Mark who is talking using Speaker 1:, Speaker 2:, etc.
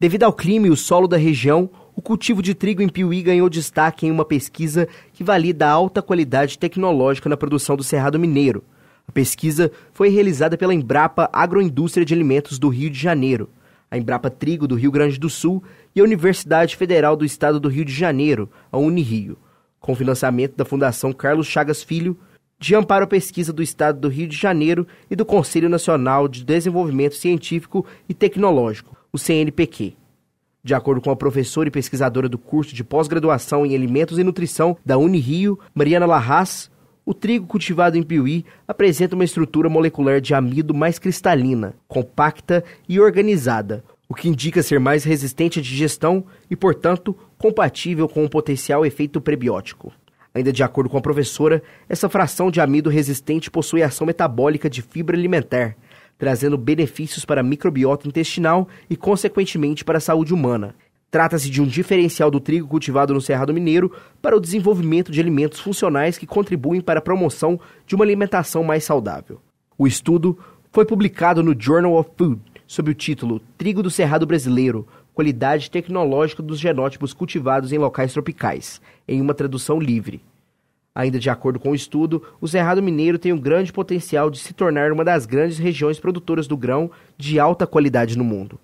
Speaker 1: Devido ao clima e o solo da região, o cultivo de trigo em Piuí ganhou destaque em uma pesquisa que valida a alta qualidade tecnológica na produção do Cerrado Mineiro. A pesquisa foi realizada pela Embrapa Agroindústria de Alimentos do Rio de Janeiro, a Embrapa Trigo do Rio Grande do Sul e a Universidade Federal do Estado do Rio de Janeiro, a Unirio, com financiamento da Fundação Carlos Chagas Filho, de amparo à pesquisa do Estado do Rio de Janeiro e do Conselho Nacional de Desenvolvimento Científico e Tecnológico, o CNPq. De acordo com a professora e pesquisadora do curso de pós-graduação em Alimentos e Nutrição da Unirio, Mariana Larraz, o trigo cultivado em Piuí apresenta uma estrutura molecular de amido mais cristalina, compacta e organizada, o que indica ser mais resistente à digestão e, portanto, compatível com o um potencial efeito prebiótico. Ainda de acordo com a professora, essa fração de amido resistente possui ação metabólica de fibra alimentar, trazendo benefícios para a microbiota intestinal e, consequentemente, para a saúde humana. Trata-se de um diferencial do trigo cultivado no Cerrado Mineiro para o desenvolvimento de alimentos funcionais que contribuem para a promoção de uma alimentação mais saudável. O estudo foi publicado no Journal of Food sob o título Trigo do Cerrado Brasileiro: Qualidade Tecnológica dos Genótipos Cultivados em Locais Tropicais, em uma tradução livre. Ainda de acordo com o estudo, o Cerrado Mineiro tem um grande potencial de se tornar uma das grandes regiões produtoras do grão de alta qualidade no mundo.